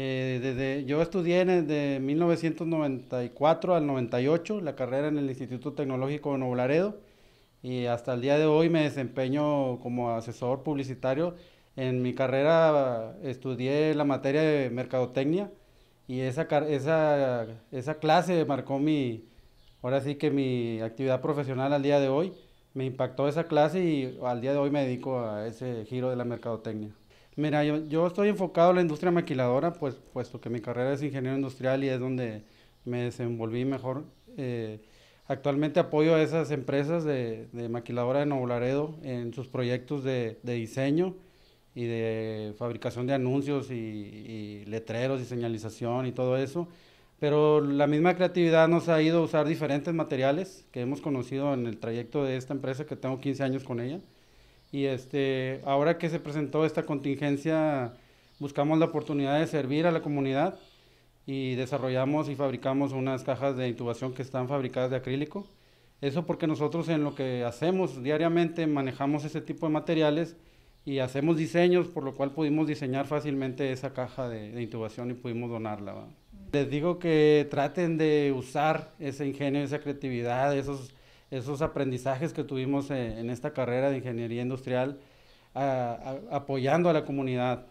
Eh, desde, yo estudié desde 1994 al 98 la carrera en el Instituto Tecnológico de Noblaredo y hasta el día de hoy me desempeño como asesor publicitario. En mi carrera eh, estudié la materia de mercadotecnia y esa, esa, esa clase marcó mi, ahora sí que mi actividad profesional al día de hoy. Me impactó esa clase y al día de hoy me dedico a ese giro de la mercadotecnia. Mira, yo, estoy enfocado en la industria maquiladora, pues, puesto que mi carrera es ingeniero industrial y es donde me desenvolví mejor. Eh, actualmente apoyo a esas empresas de, maquiladora de Novolaredo en sus proyectos de, diseño y de fabricación de anuncios y, letreros y señalización y todo eso. Pero la misma creatividad nos ha ido a usar diferentes materiales que hemos conocido en el trayecto de esta empresa que tengo 15 años con ella. Y este, ahora que se presentó esta contingencia, buscamos la oportunidad de servir a la comunidad y desarrollamos y fabricamos unas cajas de intubación que están fabricadas de acrílico. Eso porque nosotros en lo que hacemos diariamente manejamos ese tipo de materiales y hacemos diseños, por lo cual pudimos diseñar fácilmente esa caja de, intubación y pudimos donarla. Les digo que traten de usar ese ingenio, esa creatividad, esos esos aprendizajes que tuvimos eh, en, esta carrera de ingeniería industrial, apoyando a la comunidad,